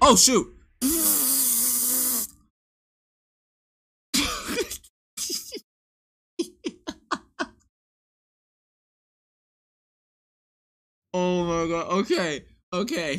Oh shoot! oh my god. Okay. Okay.